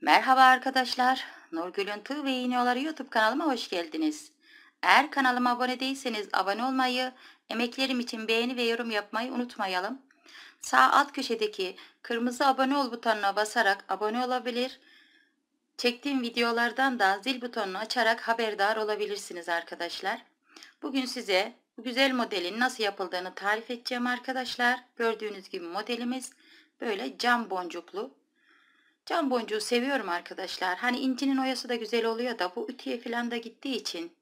Merhaba arkadaşlar. Nurgül'ün Tığ ve İğneoları YouTube kanalıma hoş geldiniz. Eğer kanalıma abone değilseniz abone olmayı, emeklerim için beğeni ve yorum yapmayı unutmayalım. Sağ alt köşedeki kırmızı abone ol butonuna basarak abone olabilir. Çektiğim videolardan da zil butonunu açarak haberdar olabilirsiniz arkadaşlar. Bugün size bu güzel modelin nasıl yapıldığını tarif edeceğim arkadaşlar. Gördüğünüz gibi modelimiz böyle cam boncuklu Cam boncuğu seviyorum arkadaşlar. Hani incinin oyası da güzel oluyor da bu ütüye filan da gittiği için.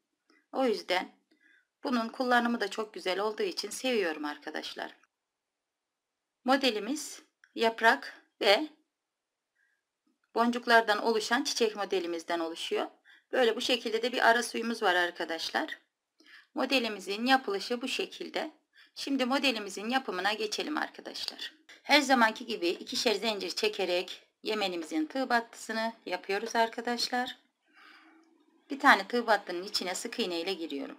O yüzden bunun kullanımı da çok güzel olduğu için seviyorum arkadaşlar. Modelimiz yaprak ve boncuklardan oluşan çiçek modelimizden oluşuyor. Böyle bu şekilde de bir ara suyumuz var arkadaşlar. Modelimizin yapılışı bu şekilde. Şimdi modelimizin yapımına geçelim arkadaşlar. Her zamanki gibi ikişer zincir çekerek yemenimizin tığ battısını yapıyoruz arkadaşlar. Bir tane tığ battının içine sık iğne ile giriyorum.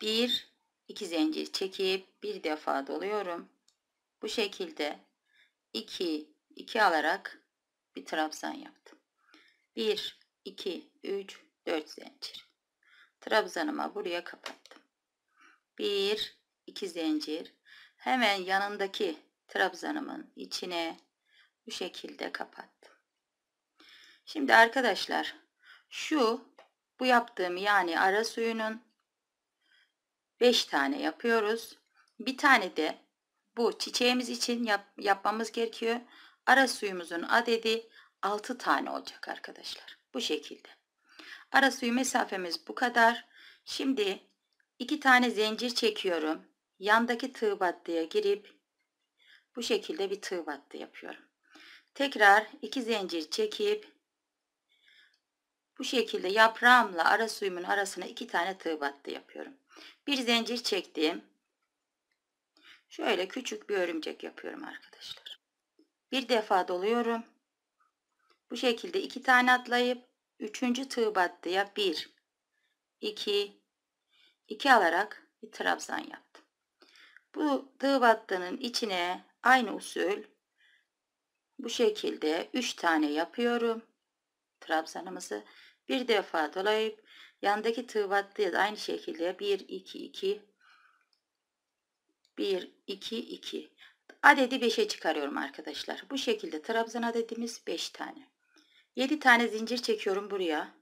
Bir iki zincir çekip bir defa doluyorum. Bu şekilde iki iki alarak bir trabzan yaptım. Bir iki üç dört zincir. Trabzanıma buraya kapattım. Bir iki zincir hemen yanındaki trabzanımın içine bu şekilde kapattım. Şimdi arkadaşlar şu bu yaptığım yani ara suyunun 5 tane yapıyoruz. Bir tane de bu çiçeğimiz için yap, yapmamız gerekiyor. Ara suyumuzun adedi 6 tane olacak arkadaşlar. Bu şekilde. Ara suyu mesafemiz bu kadar. Şimdi 2 tane zincir çekiyorum. Yandaki tığ battıya girip bu şekilde bir tığ battı yapıyorum. Tekrar iki zincir çekip bu şekilde yaprağımla ara suyumun arasına iki tane tığ battı yapıyorum. Bir zincir çektim. Şöyle küçük bir örümcek yapıyorum arkadaşlar. Bir defa doluyorum. Bu şekilde iki tane atlayıp üçüncü tığ battıya bir, iki, iki alarak bir trabzan yaptım. Bu tığ battının içine aynı usul bu şekilde 3 tane yapıyorum. Trabzanımızı bir defa dolayıp yandaki tığ battı aynı şekilde 1 2 2 1 2 2 adedi 5'e çıkarıyorum arkadaşlar. Bu şekilde trabzan adedimiz 5 tane. 7 tane zincir çekiyorum buraya.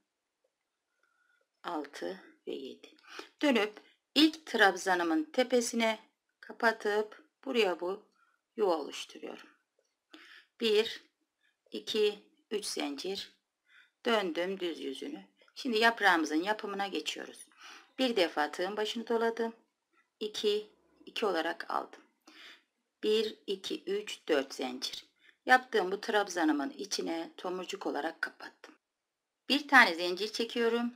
6 ve 7. Dönüp ilk trabzanımın tepesine kapatıp buraya bu yuva oluşturuyorum. 1 2 3 zincir döndüm düz yüzünü. Şimdi yaprağımızın yapımına geçiyoruz. Bir defa tığın başını doladım. 2 2 olarak aldım. 1 2 3 4 zincir. Yaptığım bu trabzanımın içine tomurcuk olarak kapattım. Bir tane zincir çekiyorum.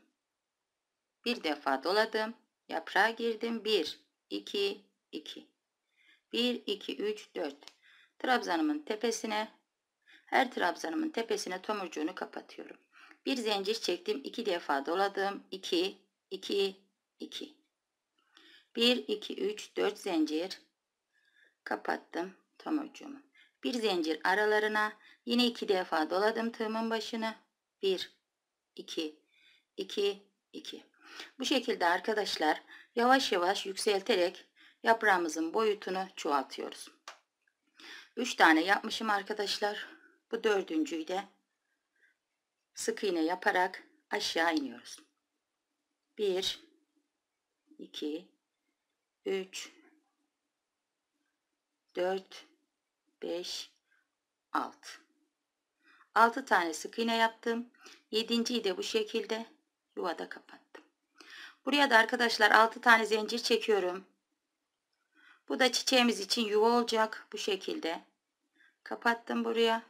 Bir defa doladım. Yaprağa girdim. 1 2 2 1 2 3 4 Trabzanımın tepesine her trabzanımın tepesine tomurcuğunu kapatıyorum. Bir zincir çektim. iki defa doladım. 2 2 2 1 2 3 4 zincir kapattım tomurcuğumu. Bir zincir aralarına yine iki defa doladım tığımın başını. 1 2 2 2 Bu şekilde arkadaşlar yavaş yavaş yükselterek yaprağımızın boyutunu çoğaltıyoruz. 3 tane yapmışım arkadaşlar. Bu dördüncüyü de sık iğne yaparak aşağı iniyoruz. 1 2 3 4 5 6 6 tane sık iğne yaptım. 7.yi de bu şekilde yuvada kapattım. Buraya da arkadaşlar 6 tane zincir çekiyorum. Bu da çiçeğimiz için yuva olacak. Bu şekilde. Kapattım buraya.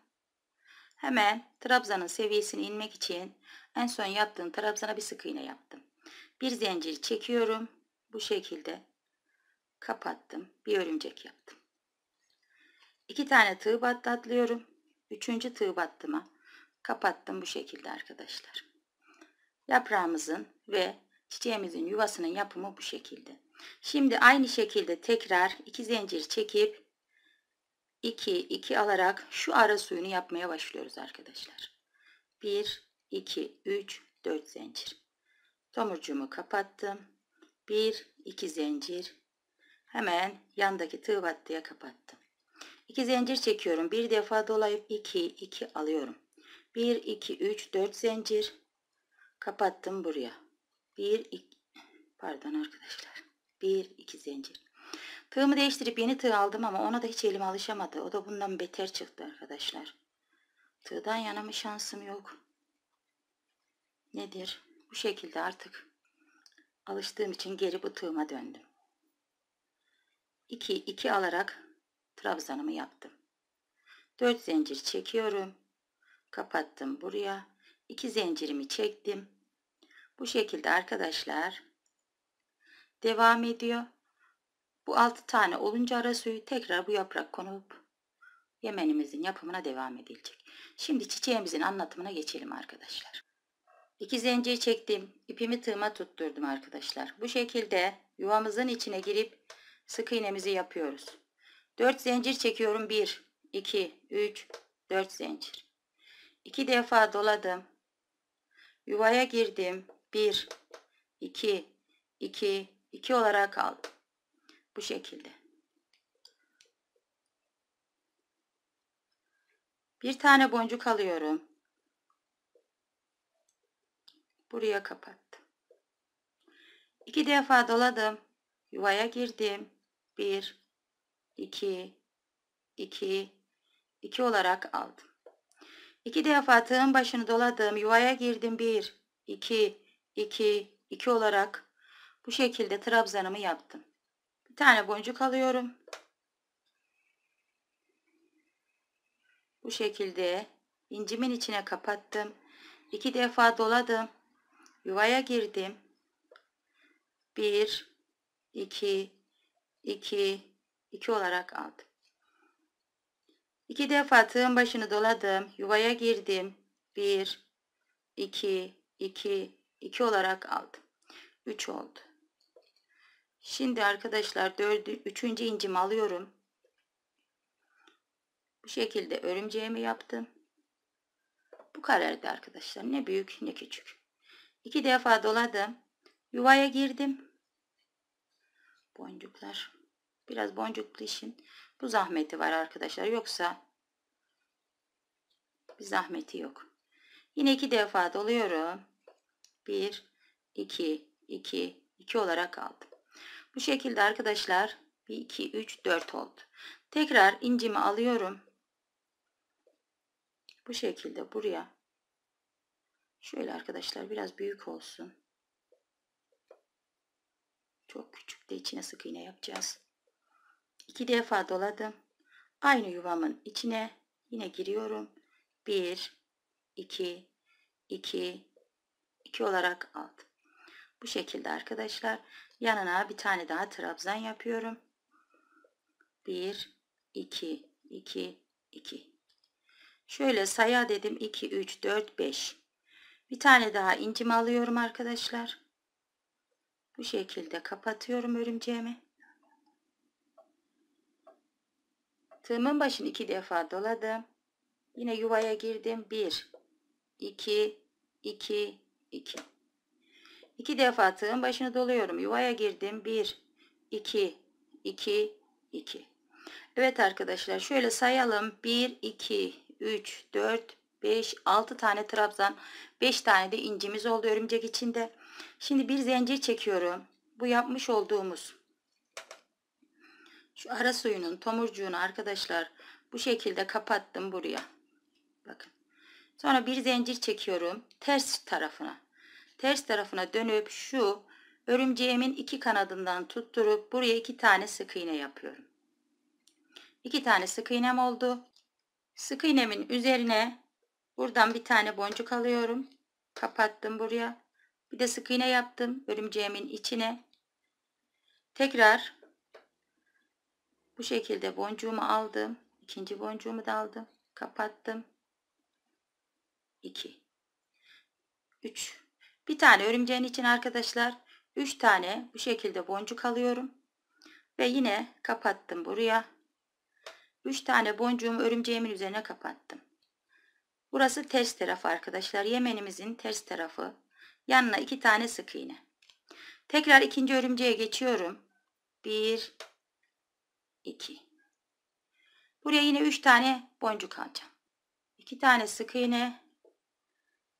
Hemen trabzanın seviyesini inmek için en son yaptığım trabzana bir sık iğne yaptım. Bir zincir çekiyorum. Bu şekilde. Kapattım. Bir örümcek yaptım. İki tane tığ battatlıyorum Üçüncü tığ battıma kapattım bu şekilde arkadaşlar. Yaprağımızın ve çiçeğimizin yuvasının yapımı bu şekilde. Şimdi aynı şekilde tekrar 2 zincir çekip 2 2 alarak şu ara suyunu yapmaya başlıyoruz arkadaşlar. 1 2 3 4 zincir. Tomurcuğumu kapattım. 1 2 zincir. Hemen yandaki tığ battıya kapattım. 2 zincir çekiyorum. Bir defa dolayıp 2 2 alıyorum. 1 2 3 4 zincir. Kapattım buraya. 1 2 pardon arkadaşlar. Bir, iki zincir. Tığımı değiştirip yeni tığ aldım ama ona da hiç elim alışamadı. O da bundan beter çıktı arkadaşlar. Tığdan yana mı şansım yok. Nedir? Bu şekilde artık alıştığım için geri bu tığıma döndüm. 2 2 alarak trabzanımı yaptım. 4 zincir çekiyorum. Kapattım buraya. 2 zincirimi çektim. Bu şekilde arkadaşlar devam ediyor. Bu altı tane olunca ara suyu tekrar bu yaprak konup yemenimizin yapımına devam edilecek. Şimdi çiçeğimizin anlatımına geçelim arkadaşlar. İki zincir çektim. ipimi tığıma tutturdum arkadaşlar. Bu şekilde yuvamızın içine girip sık iğnemizi yapıyoruz. 4 zincir çekiyorum. 1, 2, 3, 4 zincir. 2 defa doladım. Yuvaya girdim. 1, 2, 2, 2 olarak aldım. Bu şekilde. Bir tane boncuk alıyorum. Buraya kapattım. İki defa doladım. Yuvaya girdim. Bir, iki, iki, iki olarak aldım. İki defa tığın başını doladım. Yuvaya girdim. Bir, iki, iki, iki olarak bu şekilde trabzanımı yaptım. Bir tane boncuk alıyorum. Bu şekilde incimin içine kapattım. İki defa doladım. Yuvaya girdim. Bir, iki, iki, iki olarak aldım. İki defa tığın başını doladım. Yuvaya girdim. Bir, iki, iki, iki olarak aldım. Üç oldu. Şimdi arkadaşlar 4. 3. incimi alıyorum. Bu şekilde örümceğimi yaptım. Bu karardı arkadaşlar. Ne büyük ne küçük. İki defa doladım. Yuvaya girdim. Boncuklar. Biraz boncuklu işin bu zahmeti var arkadaşlar. Yoksa bir zahmeti yok. Yine iki defa doluyorum. Bir, iki, iki, iki olarak aldım. Bu şekilde arkadaşlar 1, 2, 3, 4 oldu. Tekrar incimi alıyorum. Bu şekilde buraya. Şöyle arkadaşlar biraz büyük olsun. Çok küçük de içine sık iğne yapacağız. İki defa doladım. Aynı yuvamın içine yine giriyorum. 1, 2, 2, 2 olarak aldım. Bu şekilde arkadaşlar. Yanına bir tane daha trabzan yapıyorum. 1, 2, 2, 2. Şöyle saya dedim 2, 3, 4, 5. Bir tane daha incim alıyorum arkadaşlar. Bu şekilde kapatıyorum örümceğimi. Tığımın başını iki defa doladım. Yine yuvaya girdim. 1, 2, 2, 2. 2 defa tığın başını doluyorum. Yuvaya girdim. 1, 2, 2, 2. Evet arkadaşlar şöyle sayalım. 1, 2, 3, 4, 5, 6 tane trabzan, 5 tane de incimiz oldu örümcek içinde. Şimdi bir zincir çekiyorum. Bu yapmış olduğumuz şu ara suyunun tomurcuğunu arkadaşlar bu şekilde kapattım buraya. Bakın. Sonra bir zincir çekiyorum ters tarafına ters tarafına dönüp şu örümceğimin iki kanadından tutturup buraya iki tane sık iğne yapıyorum. İki tane sık iğnem oldu. Sık iğnemin üzerine buradan bir tane boncuk alıyorum. Kapattım buraya. Bir de sık iğne yaptım örümceğimin içine. Tekrar bu şekilde boncuğumu aldım. İkinci boncuğumu da aldım. Kapattım. 2 3 bir tane örümceğin için arkadaşlar 3 tane bu şekilde boncuk alıyorum. Ve yine kapattım buraya. 3 tane boncuğumu örümceğimin üzerine kapattım. Burası ters taraf arkadaşlar. Yemenimizin ters tarafı. Yanına 2 tane sık iğne. Tekrar ikinci örümceğe geçiyorum. 1 2 Buraya yine 3 tane boncuk alacağım. 2 tane sık iğne,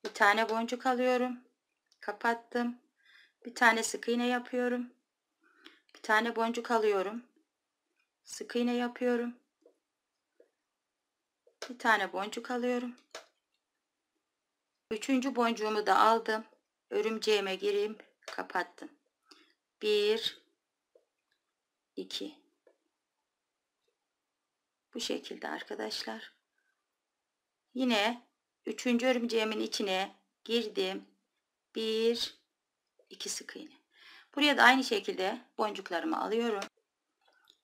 bir tane boncuk alıyorum kapattım. Bir tane sık iğne yapıyorum. Bir tane boncuk alıyorum. Sık iğne yapıyorum. Bir tane boncuk alıyorum. Üçüncü boncuğumu da aldım. Örümceğime gireyim. Kapattım. Bir, iki. Bu şekilde arkadaşlar. Yine üçüncü örümceğimin içine girdim. 1 2 sık iğne. Buraya da aynı şekilde boncuklarımı alıyorum.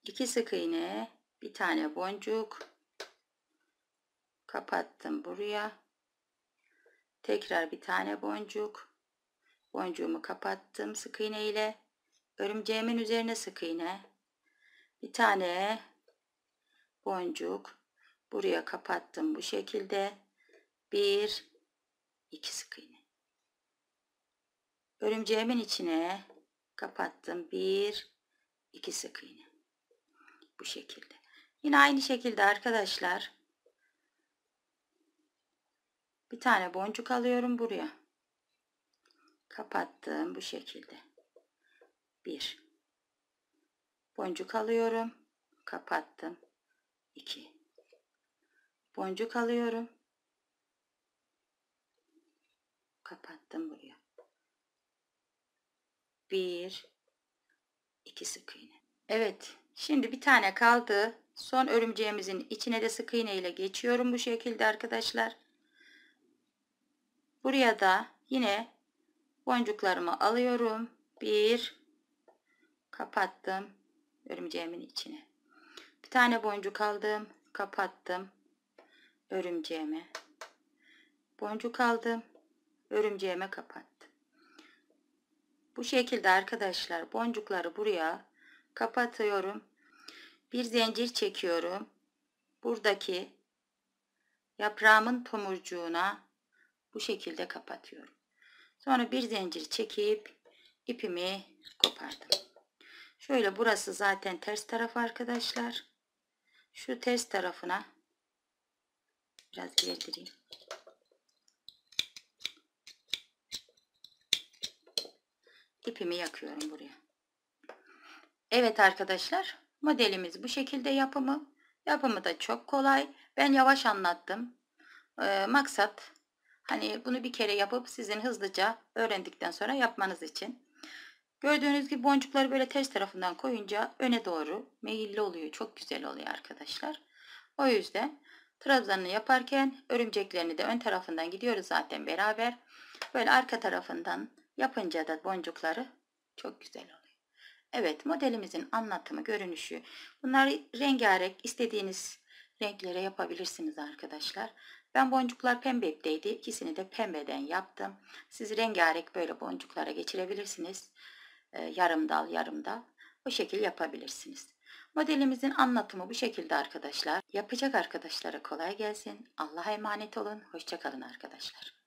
2 sık iğne, bir tane boncuk kapattım buraya. Tekrar bir tane boncuk. Boncuğumu kapattım sık iğne ile. Örümceğimin üzerine sık iğne. Bir tane boncuk buraya kapattım bu şekilde. Bir, iki sık iğne. Örümceğimin içine kapattım. Bir, iki sık iğne. Bu şekilde. Yine aynı şekilde arkadaşlar. Bir tane boncuk alıyorum buraya. Kapattım bu şekilde. Bir. Boncuk alıyorum. Kapattım. İki. Boncuk alıyorum. Kapattım buraya. Bir, iki sık iğne. Evet. Şimdi bir tane kaldı. Son örümceğimizin içine de sık iğne ile geçiyorum bu şekilde arkadaşlar. Buraya da yine boncuklarımı alıyorum. Bir kapattım örümceğimin içine. Bir tane boncuk aldım, kapattım örümceğime. Boncuk aldım, örümceğime kapattım. Bu şekilde arkadaşlar boncukları buraya kapatıyorum. Bir zincir çekiyorum. Buradaki yaprağımın tomurcuğuna bu şekilde kapatıyorum. Sonra bir zincir çekip ipimi kopardım. Şöyle burası zaten ters taraf arkadaşlar. Şu ters tarafına biraz gerdireyim. ipimi yakıyorum buraya. Evet arkadaşlar modelimiz bu şekilde yapımı. Yapımı da çok kolay. Ben yavaş anlattım. Ee, maksat hani bunu bir kere yapıp sizin hızlıca öğrendikten sonra yapmanız için. Gördüğünüz gibi boncukları böyle ters tarafından koyunca öne doğru meyilli oluyor. Çok güzel oluyor arkadaşlar. O yüzden trabzanını yaparken örümceklerini de ön tarafından gidiyoruz zaten beraber. Böyle arka tarafından Yapınca da boncukları çok güzel oluyor. Evet modelimizin anlatımı, görünüşü. Bunları rengarenk istediğiniz renklere yapabilirsiniz arkadaşlar. Ben boncuklar pembe ipteydi. İkisini de pembeden yaptım. Siz rengarenk böyle boncuklara geçirebilirsiniz. Ee, yarım dal yarım dal. Bu şekilde yapabilirsiniz. Modelimizin anlatımı bu şekilde arkadaşlar. Yapacak arkadaşlara kolay gelsin. Allah'a emanet olun. Hoşçakalın arkadaşlar.